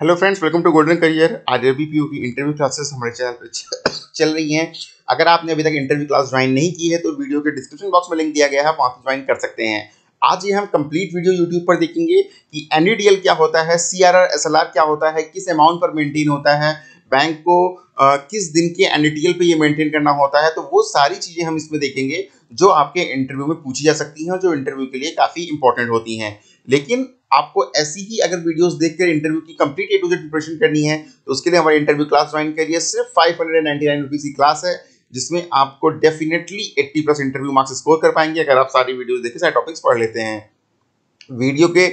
hello friends welcome to golden career आज B P की interview classes हमारे channel पर चल रही हैं अगर आपने अभी तक इंटरव्यू क्लास ज्वाइन नहीं की है तो वीडियो के डिस्क्रिप्शन बॉक्स में लिंक दिया गया है आप वहाँ पर ज्वाइन कर सकते हैं आज ये हम कंप्लीट वीडियो यूट्यूब पर देखेंगे कि एन e क्या होता है सी आर क्या होता है किस अमाउंट पर मेनटेन होता है बैंक को आ, किस दिन के एन e पे ये मेंटेन करना होता है तो वो सारी चीज़ें हम इसमें देखेंगे जो आपके इंटरव्यू में पूछी जा सकती हैं जो इंटरव्यू के लिए काफ़ी इंपॉर्टेंट होती हैं लेकिन आपको ऐसी ही अगर वीडियोस देखकर इंटरव्यू की complete A to Z preparation करनी है तो उसके लिए हमारी इंटरव्यू क्लास ज्वाइन करिए सिर्फ फाइव हंड्रेड की क्लास है जिसमें आपको definitely eighty plus interview marks score कर पाएंगे अगर आप सारी वीडियोस देखे सारे टॉपिक्स पढ़ लेते हैं वीडियो के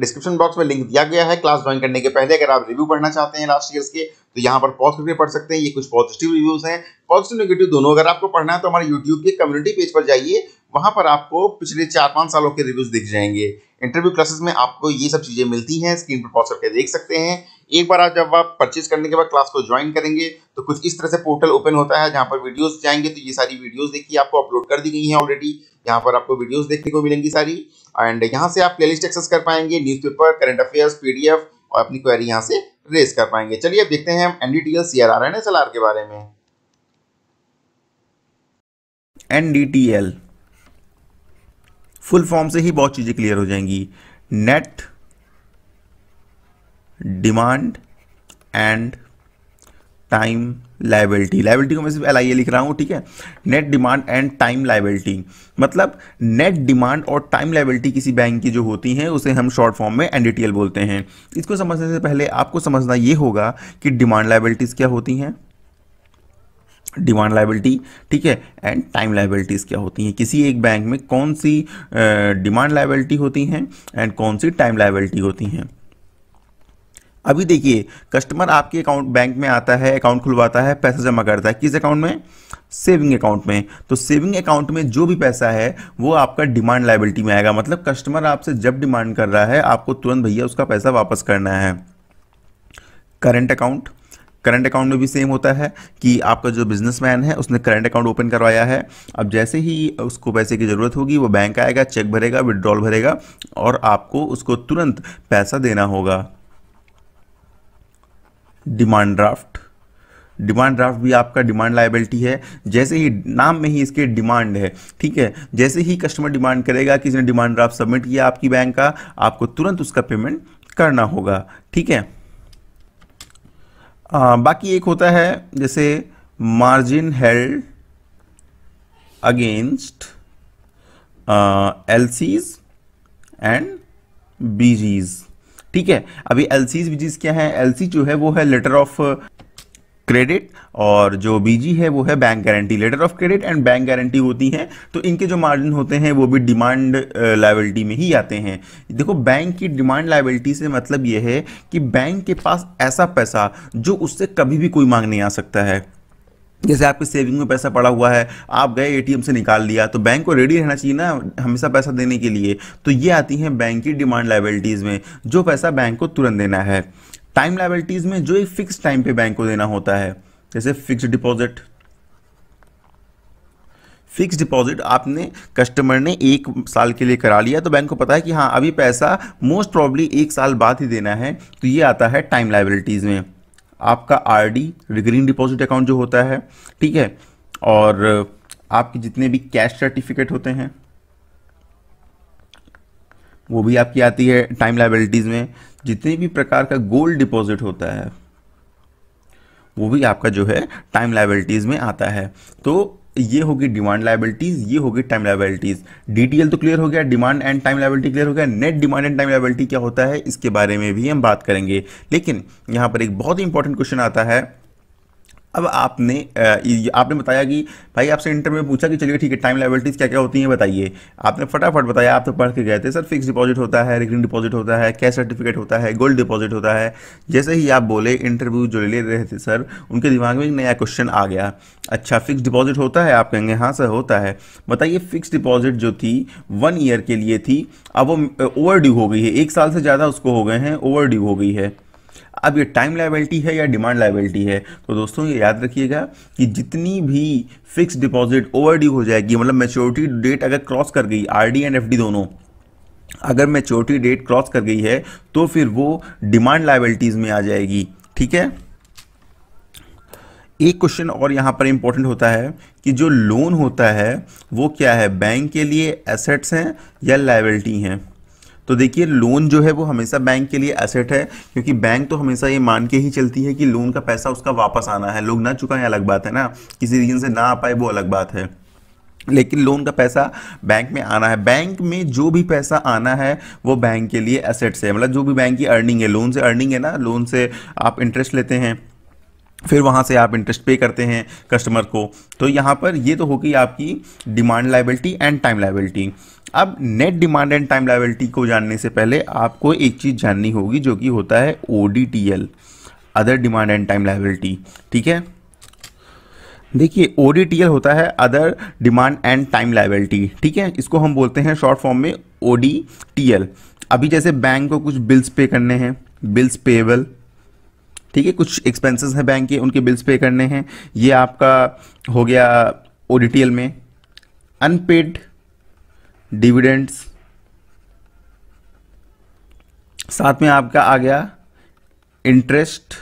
डिस्क्रिप्शन बॉक्स में लिंक दिया गया है क्लास ज्वाइन करने के पहले अगर आप रिव्यू पढ़ना चाहते हैं लास्ट ईयर के तो यहाँ पर पॉज करके पढ़ सकते हैं ये कुछ पॉजिटिव रिव्यूज हैं पॉजिटिव नेगेटिव दोनों अगर आपको पढ़ना है तो हमारे यूट्यूब के कम्युनिटी पेज पर जाइए वहां पर आपको पिछले चार पांच सालों के रिव्यूज दिख जाएंगे इंटरव्यू क्लासेस में आपको ये सब चीज़ें मिलती हैं स्क्रीन पर पॉज करके देख सकते हैं एक बार आप जब आप परचेज करने के बाद क्लास को ज्वाइन करेंगे तो कुछ इस तरह से पोर्टल ओपन होता है जहां पर वीडियोस जाएंगे तो ये सारी वीडियोस देखिए आपको अपलोड कर दी गई हैं ऑलरेडी यहां पर आपको वीडियोस देखने को मिलेंगी सारी एंड यहां से आप प्लेलिस्ट एक्सेस कर पाएंगे न्यूज़पेपर करंट अफेयर्स पीडीएफ और अपनी क्वेरी यहाँ से रेस कर पाएंगे चलिए अब देखते हैं एन डी टी एल के बारे में एन फुल फॉर्म से ही बहुत चीज़ें क्लियर हो जाएंगी net demand and time liability liability को मैं सिर्फ एल आई ए लिख रहा हूं ठीक है net demand and time liability मतलब नेट डिमांड और टाइम लाइबिलिटी किसी बैंक की जो होती है उसे हम शॉर्ट फॉर्म में एनडीटीएल बोलते हैं इसको समझने से पहले आपको समझना यह होगा कि डिमांड लाइबिलिटीज़ क्या होती हैं डिमांड लाइबिलिटी ठीक है एंड टाइम लाइबिलिटीज़ क्या होती हैं किसी एक बैंक में कौन सी डिमांड लाइबिलिटी होती हैं एंड कौन सी टाइम लाइबिलिटी होती हैं अभी देखिए कस्टमर आपके अकाउंट बैंक में आता है अकाउंट खुलवाता है पैसा जमा करता है किस अकाउंट में सेविंग अकाउंट में तो सेविंग अकाउंट में जो भी पैसा है वो आपका डिमांड लाइबिलिटी में आएगा मतलब कस्टमर आपसे जब डिमांड कर रहा है आपको तुरंत भैया उसका पैसा वापस करना है करंट अकाउंट करंट अकाउंट में भी सेम होता है कि आपका जो बिजनेसमैन है उसने करंट अकाउंट ओपन करवाया है अब जैसे ही उसको पैसे की ज़रूरत होगी वो बैंक आएगा चेक भरेगा विड्रॉल भरेगा और आपको उसको तुरंत पैसा देना होगा डिमांड ड्राफ्ट डिमांड ड्राफ्ट भी आपका डिमांड लाइबिलिटी है जैसे ही नाम में ही इसके डिमांड है ठीक है जैसे ही कस्टमर डिमांड करेगा कि इसने डिमांड ड्राफ्ट सबमिट किया आपकी बैंक का आपको तुरंत उसका पेमेंट करना होगा ठीक है आ, बाकी एक होता है जैसे margin held against L Cs and BGs ठीक है अभी एलसीज बीजीज क्या है एलसी जो है वो है लेटर ऑफ क्रेडिट और जो बीजी है वो है bank guarantee letter of credit and bank guarantee होती हैं तो इनके जो मार्जिन होते हैं वो भी डिमांड लाइबिलिटी uh, में ही आते हैं देखो बैंक की डिमांड लाइबिलिटी से मतलब ये है कि बैंक के पास ऐसा पैसा जो उससे कभी भी कोई मांग नहीं आ सकता है जैसे आपके सेविंग में पैसा पड़ा हुआ है आप गए एटीएम से निकाल लिया तो बैंक को रेडी रहना चाहिए ना हमेशा पैसा देने के लिए तो ये आती हैं बैंक की डिमांड लाइबिलिटीज़ में जो पैसा बैंक को तुरंत देना है टाइम लाइबिलिटीज में जो एक फिक्स टाइम पे बैंक को देना होता है जैसे फिक्स डिपॉजिट फिक्स डिपॉजिट आपने कस्टमर ने एक साल के लिए करा लिया तो बैंक को पता है कि हाँ अभी पैसा मोस्ट प्रॉब्ली एक साल बाद ही देना है तो ये आता है टाइम लाइबिलिटीज़ में आपका R D recurring deposit account जो होता है ठीक है और आपके जितने भी कैश सर्टिफिकेट होते हैं वो भी आपकी आती है टाइम लाइबिलिटीज़ में जितने भी प्रकार का गोल्ड डिपॉजिट होता है वो भी आपका जो है टाइम लाइबिलिटीज़ में आता है तो ये होगी डिमांड लाइबिलिटीज़ ये होगी टाइम लाइबिलिटीज़ डीटीएल तो क्लियर हो गया demand and time liability clear हो गया net demand and time liability क्या होता है इसके बारे में भी हम बात करेंगे लेकिन यहाँ पर एक बहुत ही इंपॉर्टेंट क्वेश्चन आता है अब आपने आपने बताया कि भाई आपसे इंटर में पूछा कि चलिए ठीक है टाइम लेवल्टीज क्या क्या होती हैं बताइए आपने फटाफट बताया आप तो पढ़ के गए थे सर फिक्स डिपॉजिट होता है रिकरिंग डिपॉजिट होता है कैश सर्टिफिकेट होता है गोल्ड डिपॉजिट होता है जैसे ही आप बोले इंटरव्यू जो ले रहे थे सर उनके दिमाग में एक नया क्वेश्चन आ गया अच्छा फिक्स डिपॉजिट होता है आप कहेंगे हाँ सर होता है बताइए फिक्स डिपॉजिट जो थी वन ईयर के लिए थी अब वो ओवर हो गई है एक साल से ज़्यादा उसको हो गए हैं ओवर हो गई है अब ये टाइम लाइबिलिटी है या डिमांड लाइबिलिटी है तो दोस्तों ये याद रखिएगा कि जितनी भी फिक्स डिपॉजिट ओवरड्यू हो जाएगी मतलब मेच्योरिटी डेट अगर क्रॉस कर गई आरडी एंड एफ दोनों अगर मेच्योरिटी डेट क्रॉस कर गई है तो फिर वो डिमांड लाइबिलिटीज़ में आ जाएगी ठीक है एक क्वेश्चन और यहां पर इंपॉर्टेंट होता है कि जो लोन होता है वो क्या है बैंक के लिए एसेट्स हैं या लाइबिलिटी हैं तो देखिए लोन जो है वो हमेशा बैंक के लिए एसेट है क्योंकि बैंक तो हमेशा ये मान के ही चलती है कि लोन का पैसा उसका वापस आना है लोग ना चुकाएं अलग बात है ना किसी रीजन से ना आ पाए वो अलग बात है लेकिन लोन का पैसा बैंक में आना है बैंक में जो भी पैसा आना है वो बैंक के लिए एसेट्स है मतलब जो भी बैंक की अर्निंग है लोन से अर्निंग है ना लोन से आप इंटरेस्ट लेते हैं फिर वहाँ से आप इंटरेस्ट पे करते हैं कस्टमर को तो यहाँ पर ये तो होगी आपकी demand liability and time liability अब net demand and time liability को जानने से पहले आपको एक चीज़ जाननी होगी जो कि होता है ओ other demand and time liability ठीक है देखिए ओ होता है other demand and time liability ठीक है इसको हम बोलते हैं शॉर्ट फॉर्म में ओ अभी जैसे बैंक को कुछ बिल्स पे करने हैं बिल्स पेएबल ठीक है कुछ एक्सपेंसेस हैं बैंक के उनके बिल्स पे करने हैं ये आपका हो गया ओ में अनपेड डिविडेंड्स साथ में आपका आ गया इंटरेस्ट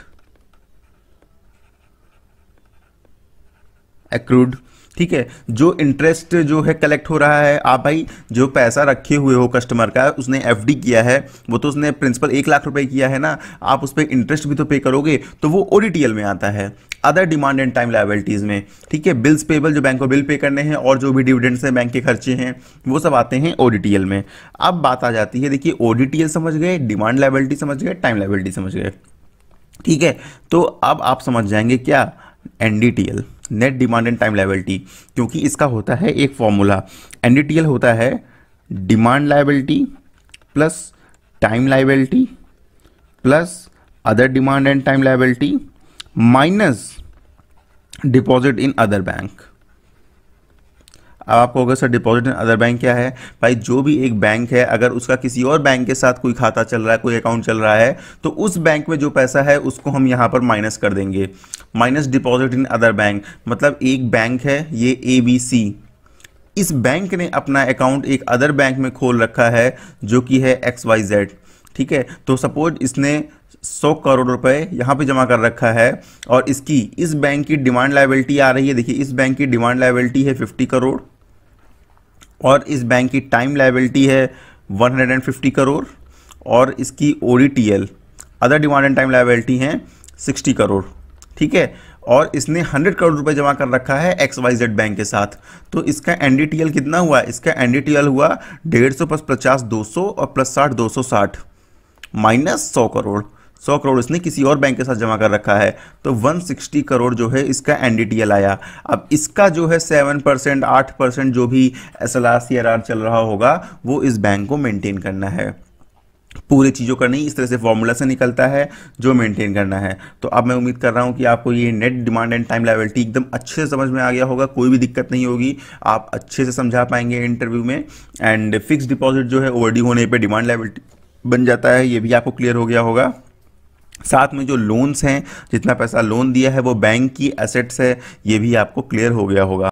एक्रूड ठीक है जो इंटरेस्ट जो है कलेक्ट हो रहा है आप भाई जो पैसा रखे हुए हो कस्टमर का उसने एफ किया है वो तो उसने प्रिंसिपल एक लाख रुपए किया है ना आप उस पर इंटरेस्ट भी तो पे करोगे तो वो ओ में आता है other demand and time liabilities में ठीक है बिल्स पेबल जो बैंक को बिल पे करने हैं और जो भी डिविडेंड्स हैं बैंक के खर्चे हैं वो सब आते हैं ओ में अब बात आ जाती है देखिए ओ समझ गए डिमांड लाइबिलिटी समझ गए टाइम लाइबिलिटी समझ गए ठीक है तो अब आप समझ जाएंगे क्या N net demand and time liability क्योंकि इसका होता है एक फॉर्मूला एन होता है demand liability plus time liability plus other demand and time liability minus deposit in other bank अब आपको अगर sir deposit in other bank क्या है भाई जो भी एक बैंक है अगर उसका किसी और बैंक के साथ कोई खाता चल रहा है कोई अकाउंट चल रहा है तो उस बैंक में जो पैसा है उसको हम यहाँ पर माइनस कर देंगे minus deposit in other bank मतलब एक बैंक है ये ए बी सी इस बैंक ने अपना अकाउंट एक अदर बैंक में खोल रखा है जो कि है एक्स वाई जेड ठीक है तो सपोज इसने सौ करोड़ रुपए यहाँ पे जमा कर रखा है और इसकी इस बैंक की डिमांड लाइबिलिटी आ रही है देखिए इस बैंक की डिमांड लाइबिलिटी है फिफ्टी करोड़ और इस बैंक की टाइम लाइबिलिटी है 150 करोड़ और इसकी ओ other demand and time liability हैं 60 करोड़ ठीक है और इसने 100 करोड़ रुपए जमा कर रखा है एक्स वाई जेड बैंक के साथ तो इसका एन कितना हुआ इसका एन हुआ डेढ़ सौ प्लस पचास दो सौ और प्लस साठ दो सौ साठ माइनस सौ करोड़ सौ करोड़ इसने किसी और बैंक के साथ जमा कर रखा है तो 160 करोड़ जो है इसका एन आया अब इसका जो है सेवन परसेंट आठ परसेंट जो भी एस एल चल रहा होगा वो इस बैंक को मेनटेन करना है पूरी चीज़ों का नहीं इस तरह से फॉर्मूला से निकलता है जो मेंटेन करना है तो अब मैं उम्मीद कर रहा हूं कि आपको ये net demand and time liability एकदम अच्छे से समझ में आ गया होगा कोई भी दिक्कत नहीं होगी आप अच्छे से समझा पाएंगे इंटरव्यू में एंड फिक्स डिपॉजिट जो है ओवरडी होने पर डिमांड लाइबिलिटी बन जाता है ये भी आपको क्लियर हो गया होगा साथ में जो लोन्स हैं जितना पैसा लोन दिया है वो बैंक की एसेट्स है ये भी आपको क्लियर हो गया होगा